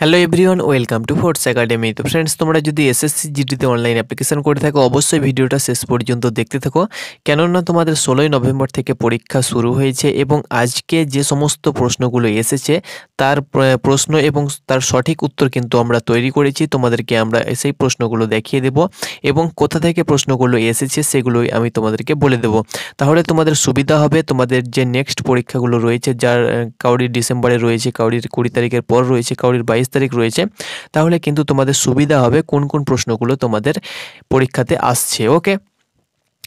hello everyone welcome to force academy তো friends তোমরা যদি এসএসসি জিডিতে অনলাইন অ্যাপ্লিকেশন করে থাকো অবশ্যই ভিডিওটা শেষ পর্যন্ত দেখতে থাকো কেননা তোমাদের ষোলোই নভেম্বর থেকে পরীক্ষা শুরু হয়েছে এবং আজকে যে সমস্ত প্রশ্নগুলো এসেছে তার প্রশ্ন এবং তার সঠিক উত্তর কিন্তু আমরা তৈরি করেছি তোমাদেরকে আমরা সেই প্রশ্নগুলো দেখিয়ে দেব এবং কোথা থেকে প্রশ্নগুলো এসেছে সেগুলোই আমি তোমাদেরকে বলে দেব তাহলে তোমাদের সুবিধা হবে তোমাদের যে নেক্সট পরীক্ষাগুলো রয়েছে যার কাউরির ডিসেম্বরে রয়েছে কাউরির কুড়ি তারিখের পর রয়েছে কাউরির বাইশ সাতাইশ তারিখ রয়েছে তাহলে কিন্তু তোমাদের সুবিধা হবে কোন কোন প্রশ্নগুলো তোমাদের পরীক্ষাতে আসছে ওকে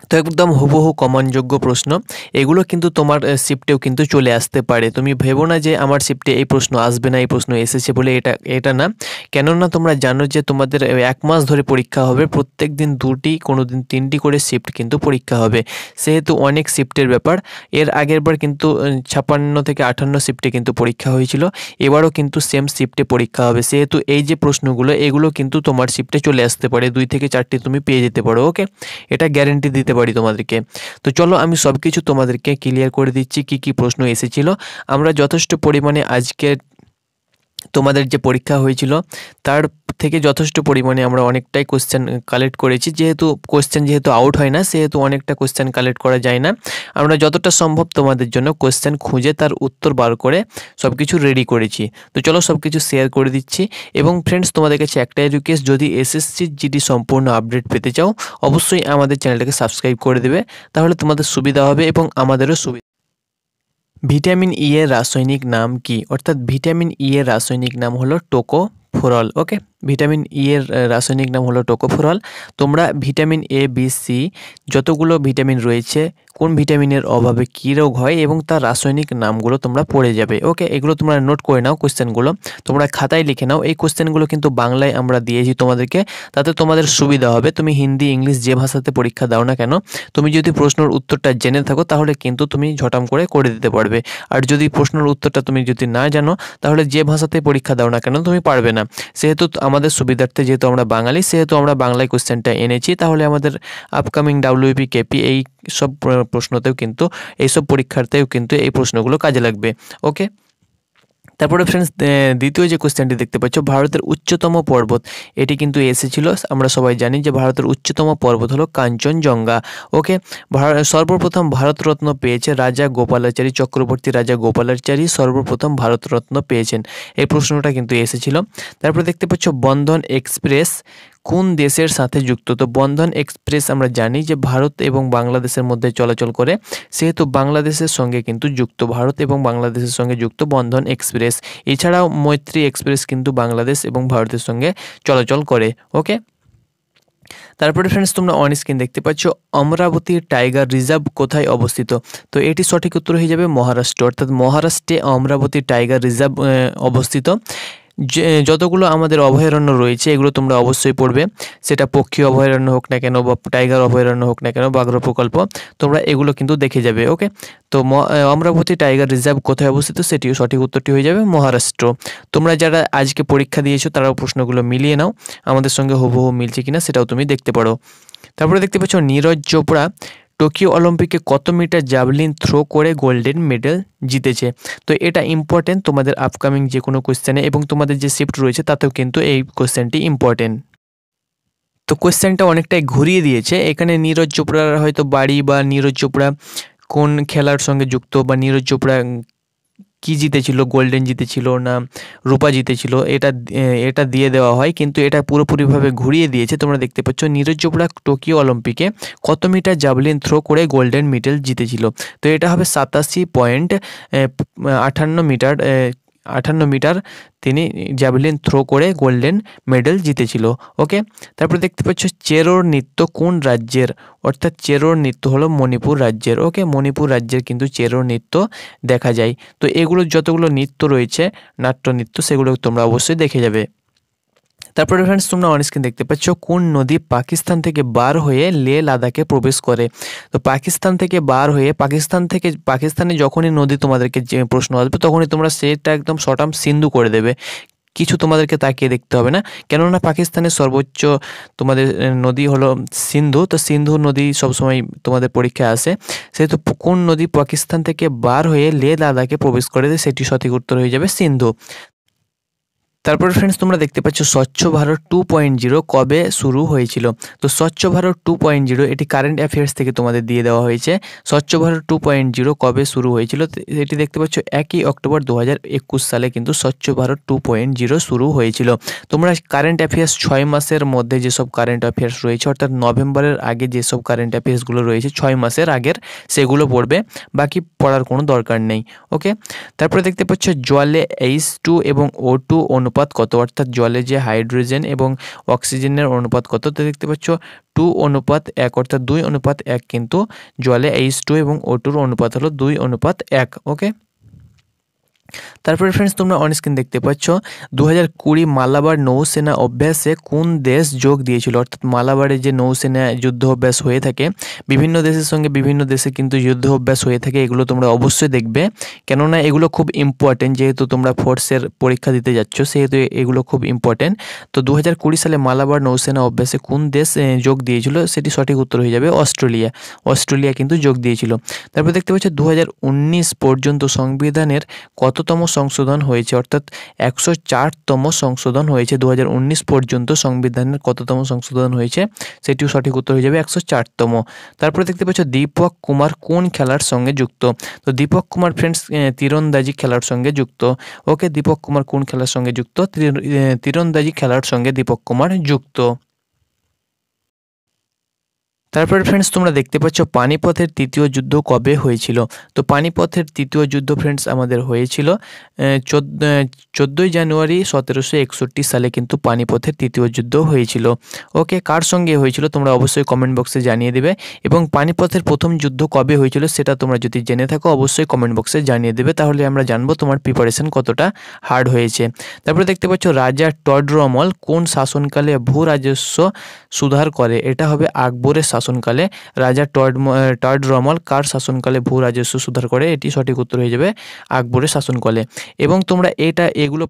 তো একদম হুবহু কমনযোগ্য প্রশ্ন এগুলো কিন্তু তোমার শিফটেও কিন্তু চলে আসতে পারে তুমি ভেবো না যে আমার শিফটে এই প্রশ্ন আসবে না এই প্রশ্ন এসেছে বলে এটা এটা না কেননা তোমরা জানো যে তোমাদের এক মাস ধরে পরীক্ষা হবে প্রত্যেক দিন দুটি কোনো দিন তিনটি করে শিফট কিন্তু পরীক্ষা হবে সেহেতু অনেক শিফটের ব্যাপার এর আগের বার কিন্তু ছাপান্ন থেকে আঠান্ন শিফটে কিন্তু পরীক্ষা হয়েছিল এবারও কিন্তু সেম শিফটে পরীক্ষা হবে সেহেতু এই যে প্রশ্নগুলো এগুলো কিন্তু তোমার শিফটে চলে আসতে পারে দুই থেকে চারটি তুমি পেয়ে যেতে পারো ওকে এটা গ্যারেন্টি দিতে দিতে পারি তোমাদেরকে তো চলো আমি সব কিছু তোমাদেরকে ক্লিয়ার করে দিচ্ছি কি কি প্রশ্ন এসেছিল আমরা যথেষ্ট পরিমাণে আজকের তোমাদের যে পরীক্ষা হয়েছিল তার থেকে যথেষ্ট পরিমাণে আমরা অনেকটাই কোশ্চেন কালেক্ট করেছি যেহেতু কোশ্চেন যেহেতু আউট হয় না সেহেতু অনেকটা কোশ্চেন কালেক্ট করা যায় না আমরা যতটা সম্ভব তোমাদের জন্য কোশ্চেন খুঁজে তার উত্তর বার করে সব কিছু রেডি করেছি তো চলো সব কিছু শেয়ার করে দিচ্ছি এবং ফ্রেন্ডস তোমাদের কাছে একটাই রিকোয়েস্ট যদি এসএসসির জিডি সম্পূর্ণ আপডেট পেতে চাও অবশ্যই আমাদের চ্যানেলটাকে সাবস্ক্রাইব করে দেবে তাহলে তোমাদের সুবিধা হবে এবং আমাদেরও সুবিধা ভিটামিন ই এর রাসায়নিক নাম কি অর্থাৎ ভিটামিন ই এর রাসায়নিক নাম হলো টোকোফোরল ওকে ভিটামিন ই e এর রাসায়নিক নাম হলো টোকোফোরল তোমরা ভিটামিন এ বি সি যতগুলো ভিটামিন রয়েছে কোন ভিটামিনের অভাবে কী রোগ হয় এবং তার রাসায়নিক নামগুলো তোমরা পড়ে যাবে ওকে এগুলো তোমরা নোট করে নাও কোশ্চেনগুলো তোমরা খাতায় লিখে নাও এই কোশ্চেনগুলো কিন্তু বাংলায় আমরা দিয়েছি তোমাদেরকে তাতে তোমাদের সুবিধা হবে তুমি হিন্দি ইংলিশ যে ভাষাতে পরীক্ষা দাও না কেন তুমি যদি প্রশ্নের উত্তরটা জেনে থাকো তাহলে কিন্তু তুমি ঝটাম করে করে দিতে পারবে আর যদি প্রশ্নের উত্তরটা তুমি যদি না জানো তাহলে যে ভাষাতে পরীক্ষা দাও না কেন তুমি পারবে না সেহেতু আমাদের সুবিধার্থে যেহেতু আমরা বাঙালি সেহেতু আমরা বাংলায় কোয়েশ্চেনটা এনেছি তাহলে আমাদের আপকামিং ডাব্লিউপি কেপি এই সব প্রশ্নতেও কিন্তু এইসব পরীক্ষার্থেও কিন্তু এই প্রশ্নগুলো কাজে লাগবে ওকে তারপরে ফ্রেন্ডস দ্বিতীয় যে কোয়েশ্চেনটি দেখতে পাচ্ছ ভারতের উচ্চতম পর্বত এটি কিন্তু এসেছিল আমরা সবাই জানি যে ভারতের উচ্চতম পর্বত হলো কাঞ্চনজঙ্ঘা ওকে সর্বপ্রথম ভারতরত্ন পেয়েছে রাজা গোপালাচারী চক্রবর্তী রাজা গোপালাচারী সর্বপ্রথম ভারতরত্ন পেয়েছেন এই প্রশ্নটা কিন্তু এসেছিল তারপরে দেখতে পাচ্ছ বন্ধন এক্সপ্রেস কোন দেশের সাথে যুক্ত তো বন্ধন এক্সপ্রেস আমরা জানি যে ভারত এবং বাংলাদেশের মধ্যে চলাচল করে সেহেতু বাংলাদেশের সঙ্গে কিন্তু যুক্ত ভারত এবং বাংলাদেশের সঙ্গে যুক্ত বন্ধন এক্সপ্রেস এছাড়াও মৈত্রী এক্সপ্রেস কিন্তু বাংলাদেশ এবং ভারতের সঙ্গে চলাচল করে ওকে তারপরে ফ্রেন্ডস তোমরা অন স্ক্রিন দেখতে পাচ্ছ অমরাবতী টাইগার রিজার্ভ কোথায় অবস্থিত তো এটি সঠিক উত্তর হয়ে যাবে মহারাষ্ট্র অর্থাৎ মহারাষ্ট্রে অমরাবতী টাইগার রিজার্ভ অবস্থিত যতগুলো আমাদের অভয়ারণ্য রয়েছে এগুলো তোমরা অবশ্যই পড়বে সেটা পক্ষী অভয়ারণ্য হোক না কেন বা টাইগার অভয়ারণ্য হোক না কেন বাঘ্র প্রকল্প তোমরা এগুলো কিন্তু দেখে যাবে ওকে তো অমরাবতী টাইগার রিজার্ভ কোথায় অবস্থিত সেটিও সঠিক উত্তরটি হয়ে যাবে মহারাষ্ট্র তোমরা যারা আজকে পরীক্ষা দিয়েছো তারাও প্রশ্নগুলো মিলিয়ে নাও আমাদের সঙ্গে হুবহু মিলছে কিনা সেটাও তুমি দেখতে পারো তারপরে দেখতে পাচ্ছ নীরজ চোপড়া টোকিও অলিম্পিকে কত মিটার জাভলিন থ্রো করে গোল্ডেন মেডেল জিতেছে তো এটা ইম্পর্টেন্ট তোমাদের আপকামিং যে কোনো কোয়েশ্চেনে এবং তোমাদের যে শিফট রয়েছে তাতেও কিন্তু এই কোয়েশ্চেনটি ইম্পর্টেন্ট তো কোয়েশ্চেনটা অনেকটাই ঘুরিয়ে দিয়েছে এখানে নীরজ চোপড়ার হয়তো বাড়ি বা নীরজ চোপড়া কোন খেলার সঙ্গে যুক্ত বা নীরজ চোপড়া কি জিতেছিল গোল্ডেন জিতেছিল না রূপা জিতেছিল এটা এটা দিয়ে দেওয়া হয় কিন্তু এটা পুরোপুরিভাবে ঘুরিয়ে দিয়েছে তোমরা দেখতে পাচ্ছ নীরজ চোপড়া টোকিও অলিম্পিকে কত মিটার জাবলিন থ্রো করে গোল্ডেন মেডেল জিতেছিল তো এটা হবে সাতাশি পয়েন্ট আটান্ন মিটার আটান্ন মিটার তিনি জ্যাভলিন থ্রো করে গোল্ডেন মেডেল জিতেছিল ওকে তারপরে দেখতে পাচ্ছ চেরোর নৃত্য কোন রাজ্যের অর্থাৎ চেরোর নৃত্য হলো মণিপুর রাজ্যের ওকে মণিপুর রাজ্যের কিন্তু চেরোর নৃত্য দেখা যায় তো এগুলো যতগুলো নৃত্য রয়েছে নাট্য নৃত্য সেগুলো তোমরা অবশ্যই দেখে যাবে তারপরে ফ্রেন্ডস তোমরা অন স্ক্রিন দেখতে পাচ্ছ কোন নদী পাকিস্তান থেকে বার হয়ে লে লাদাখে প্রবেশ করে তো পাকিস্তান থেকে বার হয়ে পাকিস্তান থেকে পাকিস্তানে যখনই নদী তোমাদেরকে যে প্রশ্ন আসবে তখনই তোমরা সেটা একদম শর্ট সিন্ধু করে দেবে কিছু তোমাদেরকে তাকিয়ে দেখতে হবে না কেননা পাকিস্তানের সর্বোচ্চ তোমাদের নদী হলো সিন্ধু তো সিন্ধু নদী সবসময় তোমাদের পরীক্ষায় আসে সেহেতু কোন নদী পাকিস্তান থেকে বার হয়ে লে লাদাখে প্রবেশ করে সেটি সঠিক উত্তর হয়ে যাবে সিন্ধু তারপর ফ্রেন্ডস তোমরা দেখতে পাচ্ছ স্বচ্ছ ভারত টু পয়েন্ট জিরো কবে শুরু হয়েছিল তো স্বচ্ছ ভারত টু পয়েন্ট জিরো এটি কারেন্ট অ্যাফেয়ার্স থেকে তোমাদের দিয়ে দেওয়া হয়েছে স্বচ্ছ ভারত টু পয়েন্ট জিরো কবে শুরু হয়েছিল এটি দেখতে পাচ্ছ একই অক্টোবর দু সালে কিন্তু স্বচ্ছ ভারত টু পয়েন্ট জিরো শুরু হয়েছিল তোমরা কারেন্ট অ্যাফেয়ার্স ছয় মাসের মধ্যে যেসব কারেন্ট অ্যাফেয়ার্স রয়েছে অর্থাৎ নভেম্বরের আগে যেসব কারেন্ট অ্যাফেয়ার্সগুলো রয়েছে ছয় মাসের আগের সেগুলো পড়বে বাকি পড়ার কোনো দরকার নেই ওকে তারপরে দেখতে পাচ্ছ জলে এইচ টু এবং ও টু অনু অনুপাত কত অর্থাৎ জলে যে হাইড্রোজেন এবং অক্সিজেনের অনুপাত কত তো দেখতে পাচ্ছ টু অনুপাত এক অর্থাৎ দুই অনুপাত এক কিন্তু জলে এইচ টু এবং ও টুর অনুপাত হলো দুই অনুপাত এক ওকে তারপরে ফ্রেন্ডস তোমরা অন স্ক্রিন দেখতে পাচ্ছ দু হাজার কুড়ি মালাবার নৌসেনা অভ্যাসে কোন দেশ যোগ দিয়েছিল অর্থাৎ মালাবারে যে নৌসেনা যুদ্ধ অভ্যাস হয়ে থাকে বিভিন্ন দেশের সঙ্গে বিভিন্ন দেশে কিন্তু যুদ্ধ অভ্যাস হয়ে থাকে এগুলো তোমরা অবশ্যই দেখবে কেননা এগুলো খুব ইম্পর্টেন্ট যেহেতু তোমরা ফোর্সের পরীক্ষা দিতে যাচ্ছ সেহেতু এগুলো খুব ইম্পর্টেন্ট তো দু হাজার কুড়ি সালে মালাবার নৌসেনা অভ্যাসে কোন দেশ যোগ দিয়েছিল সেটি সঠিক উত্তর হয়ে যাবে অস্ট্রেলিয়া অস্ট্রেলিয়া কিন্তু যোগ দিয়েছিল তারপর দেখতে পাচ্ছ দু পর্যন্ত সংবিধানের কত কততম সংশোধন হয়েছে অর্থাৎ একশো চারতম সংশোধন হয়েছে দু পর্যন্ত সংবিধানের কততম সংশোধন হয়েছে সেটিও সঠিক উত্তর হয়ে যাবে একশো চারতম তারপরে দেখতে পাচ্ছ দীপক কুমার কোন খেলার সঙ্গে যুক্ত তো দীপক কুমার ফ্রেন্ডস তীরন্দাজি খেলার সঙ্গে যুক্ত ওকে দীপক কুমার কোন খেলার সঙ্গে যুক্ত তীরন্দাজি খেলার সঙ্গে দীপক কুমার যুক্ত তারপরে ফ্রেন্ডস তোমরা দেখতে পাচ্ছ পানিপথের তৃতীয় যুদ্ধ কবে হয়েছিল তো পানিপথের তৃতীয় যুদ্ধ ফ্রেন্ডস আমাদের হয়েছিল চোদ্দোই জানুয়ারি সতেরোশো একষট্টি সালে কিন্তু পানিপথের তৃতীয় যুদ্ধ হয়েছিল ওকে কার সঙ্গে হয়েছিল তোমরা অবশ্যই কমেন্ট বক্সে জানিয়ে দেবে এবং পানিপথের প্রথম যুদ্ধ কবে হয়েছিল সেটা তোমরা যদি জেনে থাকো অবশ্যই কমেন্ট বক্সে জানিয়ে দেবে তাহলে আমরা জানবো তোমার প্রিপারেশন কতটা হার্ড হয়েছে তারপরে দেখতে পাচ্ছ রাজা টডরমল কোন শাসনকালে ভূ রাজস্ব সুধার করে এটা হবে আকবরের শাসনকালে রাজা টর্ড টর্ড রমল কার শাসনকালে ভূ রাজস্ব সুধার করে এটি সঠিক উত্তর হয়ে যাবে আকবরের শাসনকালে এবং তোমরা এটা এগুলো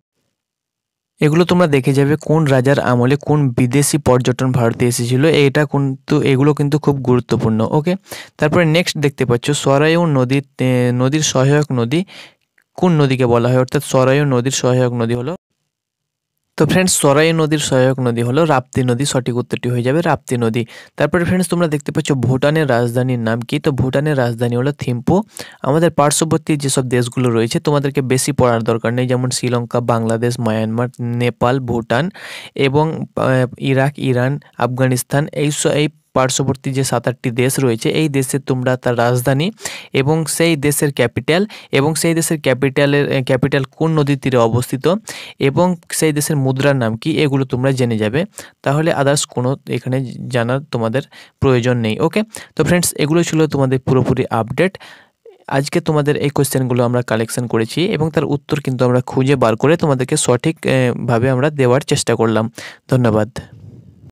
এগুলো তোমরা দেখে যাবে কোন রাজার আমলে কোন বিদেশি পর্যটন ভারতে এসেছিল এটা কিন্তু এগুলো কিন্তু খুব গুরুত্বপূর্ণ ওকে তারপরে নেক্সট দেখতে পাচ্ছ সরায়ু নদীর নদীর সহায়ক নদী কোন নদীকে বলা হয় অর্থাৎ সরায়ু নদীর সহায়ক নদী হলো তো ফ্রেন্ডস সরাই নদীর সহায়ক নদী হলো রাপ্তি নদী সঠিক উত্তরটি হয়ে যাবে রাপ্তি নদী তারপরে ফ্রেন্ডস তোমরা দেখতে পাচ্ছ ভুটানের রাজধানীর নাম কি তো ভুটানের রাজধানী হলো থিম্পু আমাদের পার্শ্ববর্তী যেসব দেশগুলো রয়েছে তোমাদেরকে বেশি পড়ার দরকার নেই যেমন শ্রীলঙ্কা বাংলাদেশ মায়ানমার নেপাল ভুটান এবং ইরাক ইরান আফগানিস্তান এই এই পার্শ্ববর্তী যে সাত আটটি দেশ রয়েছে এই দেশে তোমরা তার রাজধানী এবং সেই দেশের ক্যাপিটাল এবং সেই দেশের ক্যাপিটালের ক্যাপিটাল কোন নদীর তীরে অবস্থিত এবং সেই দেশের মুদ্রার নাম কি এগুলো তোমরা জেনে যাবে তাহলে আদার্স কোনো এখানে জানার তোমাদের প্রয়োজন নেই ওকে তো ফ্রেন্ডস এগুলো ছিল তোমাদের পুরোপুরি আপডেট আজকে তোমাদের এই কোয়েশ্চেনগুলো আমরা কালেকশন করেছি এবং তার উত্তর কিন্তু আমরা খুঁজে বার করে তোমাদেরকে সঠিকভাবে আমরা দেওয়ার চেষ্টা করলাম ধন্যবাদ